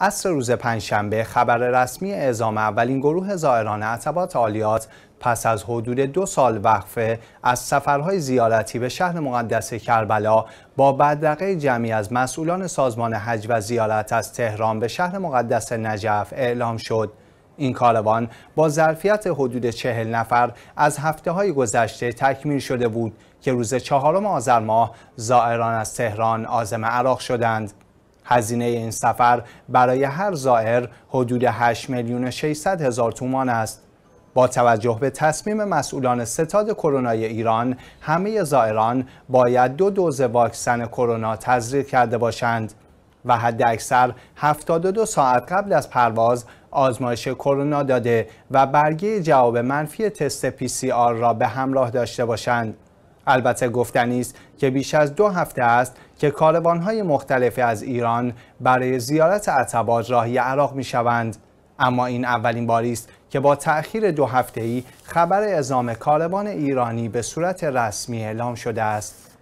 عصر روز پنجشنبه خبر رسمی اعزام اولین گروه زائران عتبات عالیات پس از حدود دو سال وقفه از سفرهای زیارتی به شهر مقدس کربلا با بدرقه جمعی از مسئولان سازمان حج و زیارت از تهران به شهر مقدس نجف اعلام شد. این کاروان با ظرفیت حدود چهل نفر از هفته های گذشته تکمیل شده بود که روز چهارم آذر ماه زائران از تهران آزم عراق شدند. هزینه این سفر برای هر زائر حدود 8 میلیون 600 هزار تومان است. با توجه به تصمیم مسئولان ستاد کرونای ایران همه زائران باید دو دوز واکسن کرونا تزریق کرده باشند و حد اکثر 72 ساعت قبل از پرواز آزمایش کرونا داده و برگه جواب منفی تست پی آر را به همراه داشته باشند. البته گفتنی است که بیش از دو هفته است که کاروانهای مختلفی از ایران برای زیارت عتبات راهی عراق می شوند. اما این اولین باری است که با تأخیر دو ای خبر اعزام کاروان ایرانی به صورت رسمی اعلام شده است.